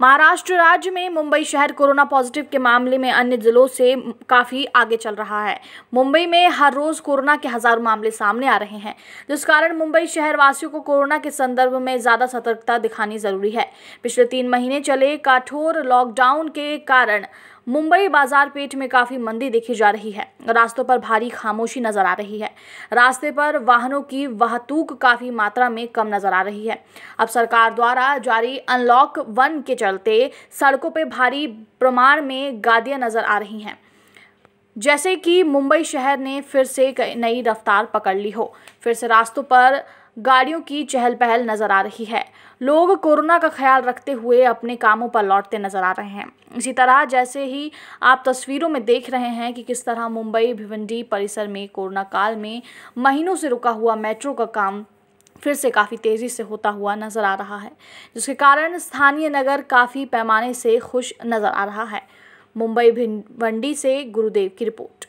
महाराष्ट्र राज्य में मुंबई शहर कोरोना पॉजिटिव के मामले में अन्य जिलों से काफ़ी आगे चल रहा है मुंबई में हर रोज़ कोरोना के हज़ारों मामले सामने आ रहे हैं जिस कारण मुंबई शहरवासियों को कोरोना के संदर्भ में ज़्यादा सतर्कता दिखानी ज़रूरी है पिछले तीन महीने चले कठोर लॉकडाउन के कारण मुंबई बाजार पेट में काफी मंदी देखी जा रही है रास्तों पर भारी खामोशी नजर आ रही है रास्ते पर वाहनों की वाहतूक काफी मात्रा में कम नजर आ रही है अब सरकार द्वारा जारी अनलॉक वन के चलते सड़कों पर भारी प्रमाण में गादियां नजर आ रही हैं जैसे कि मुंबई शहर ने फिर से नई रफ्तार पकड़ ली हो फिर से रास्तों पर गाड़ियों की चहल पहल नज़र आ रही है लोग कोरोना का ख्याल रखते हुए अपने कामों पर लौटते नज़र आ रहे हैं इसी तरह जैसे ही आप तस्वीरों में देख रहे हैं कि किस तरह मुंबई भिवंडी परिसर में कोरोना काल में महीनों से रुका हुआ मेट्रो का काम फिर से काफ़ी तेज़ी से होता हुआ नज़र आ रहा है जिसके कारण स्थानीय नगर काफ़ी पैमाने से खुश नज़र आ रहा है मुंबई भिंड से गुरुदेव की रिपोर्ट